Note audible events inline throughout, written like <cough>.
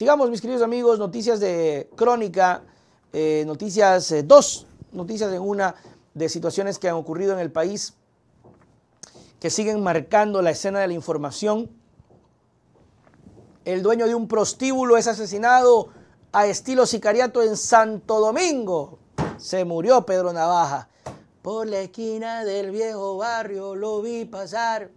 Sigamos, mis queridos amigos, noticias de crónica, eh, noticias eh, dos, noticias de una de situaciones que han ocurrido en el país que siguen marcando la escena de la información. El dueño de un prostíbulo es asesinado a estilo sicariato en Santo Domingo. Se murió Pedro Navaja. Por la esquina del viejo barrio lo vi pasar.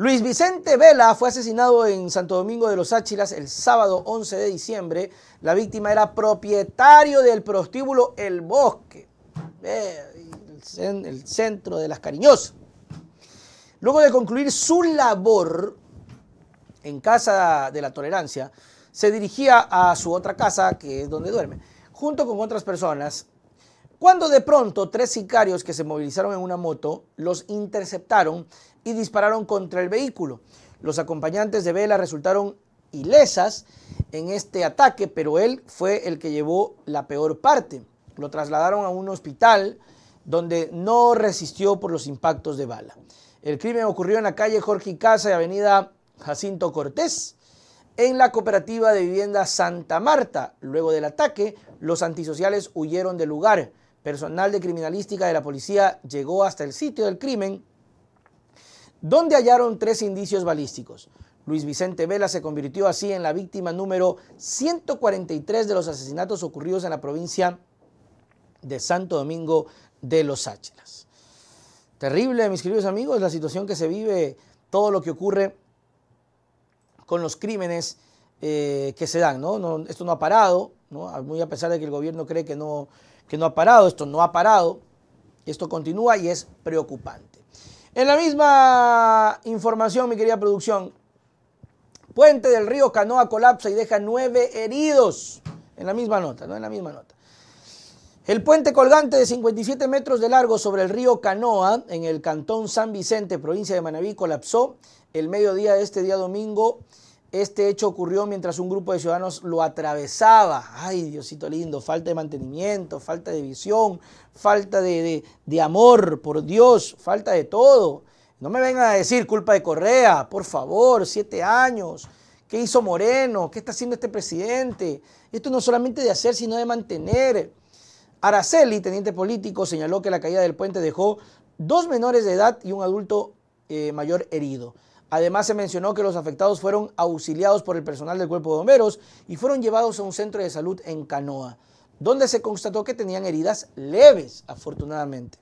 Luis Vicente Vela fue asesinado en Santo Domingo de los Áchilas el sábado 11 de diciembre. La víctima era propietario del prostíbulo El Bosque, eh, el centro de las Cariñosas. Luego de concluir su labor en Casa de la Tolerancia, se dirigía a su otra casa, que es donde duerme, junto con otras personas cuando de pronto tres sicarios que se movilizaron en una moto los interceptaron y dispararon contra el vehículo. Los acompañantes de Vela resultaron ilesas en este ataque, pero él fue el que llevó la peor parte. Lo trasladaron a un hospital donde no resistió por los impactos de bala. El crimen ocurrió en la calle Jorge Casa y avenida Jacinto Cortés, en la cooperativa de vivienda Santa Marta. Luego del ataque, los antisociales huyeron del lugar. Personal de criminalística de la policía llegó hasta el sitio del crimen, donde hallaron tres indicios balísticos. Luis Vicente Vela se convirtió así en la víctima número 143 de los asesinatos ocurridos en la provincia de Santo Domingo de Los Ángeles. Terrible, mis queridos amigos, la situación que se vive, todo lo que ocurre con los crímenes eh, que se dan. ¿no? esto no ha parado, muy a pesar de que el gobierno cree que no, que no ha parado, esto no ha parado, esto continúa y es preocupante. En la misma información, mi querida producción, puente del río Canoa colapsa y deja nueve heridos. En la misma nota, ¿no? En la misma nota. El puente colgante de 57 metros de largo sobre el río Canoa, en el cantón San Vicente, provincia de Manabí, colapsó el mediodía de este día domingo este hecho ocurrió mientras un grupo de ciudadanos lo atravesaba. Ay, Diosito lindo, falta de mantenimiento, falta de visión, falta de, amor por Dios, falta de todo. No me vengan a decir culpa de Correa, por favor, siete años. ¿Qué hizo Moreno? ¿Qué está haciendo este presidente? Esto no solamente de hacer, sino de mantener. Araceli, teniente político, señaló que la caída del puente dejó dos menores de edad y un adulto eh, mayor herido. Además, se mencionó que los afectados fueron auxiliados por el personal del cuerpo de bomberos y fueron llevados a un centro de salud en Canoa, donde se constató que tenían heridas leves, afortunadamente.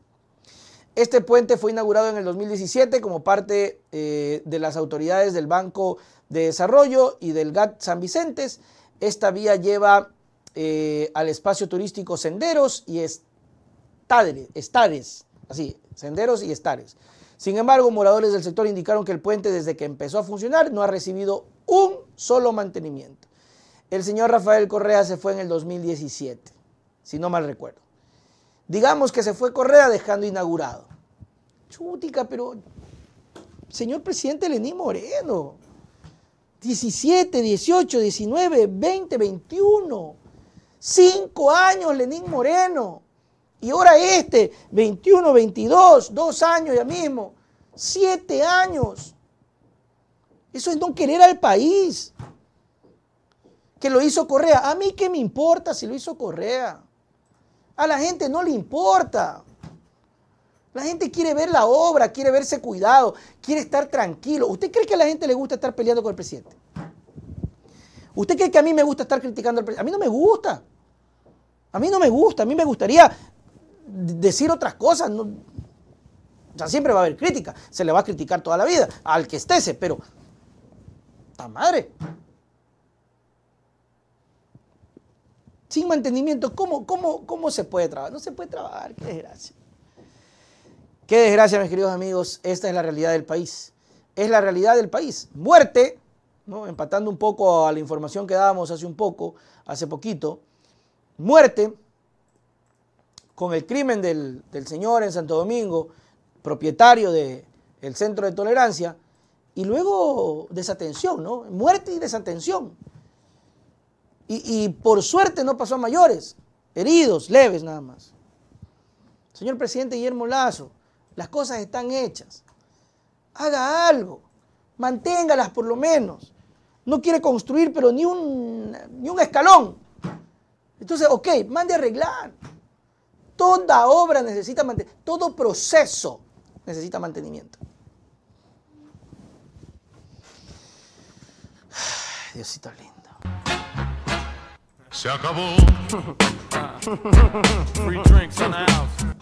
Este puente fue inaugurado en el 2017 como parte eh, de las autoridades del Banco de Desarrollo y del GAT San Vicentes. Esta vía lleva eh, al espacio turístico Senderos y Estares. así, Senderos y Estares. Sin embargo, moradores del sector indicaron que el puente desde que empezó a funcionar no ha recibido un solo mantenimiento. El señor Rafael Correa se fue en el 2017, si no mal recuerdo. Digamos que se fue Correa dejando inaugurado. Chútica, pero señor presidente Lenín Moreno, 17, 18, 19, 20, 21, 5 años Lenín Moreno. Y ahora este, 21, 22, dos años ya mismo, siete años. Eso es no querer al país. Que lo hizo Correa. A mí qué me importa si lo hizo Correa. A la gente no le importa. La gente quiere ver la obra, quiere verse cuidado, quiere estar tranquilo. ¿Usted cree que a la gente le gusta estar peleando con el presidente? ¿Usted cree que a mí me gusta estar criticando al presidente? A mí no me gusta. A mí no me gusta. A mí me gustaría decir otras cosas. No, o siempre va a haber crítica. Se le va a criticar toda la vida al que estése, pero. ¡Ta madre! Sin mantenimiento, ¿cómo, cómo, cómo se puede trabajar? No se puede trabajar, qué desgracia. Qué desgracia, mis queridos amigos. Esta es la realidad del país. Es la realidad del país. Muerte, empatando un poco a la información que dábamos hace un poco, hace poquito. Muerte con el crimen del, señor en Santo Domingo, propietario del centro de tolerancia, y luego desatención, ¿no? Muerte y desatención. Y, por suerte no pasó a mayores, heridos, leves nada más. Señor presidente Guillermo Lazo, las cosas están hechas. Haga algo, manténgalas por lo menos. No quiere construir, pero ni un, ni un escalón. Entonces, ok, mande a arreglar. Toda obra necesita mantenimiento, todo proceso necesita mantenimiento. Diosito lindo. Se acabó. <laughs> Free drinks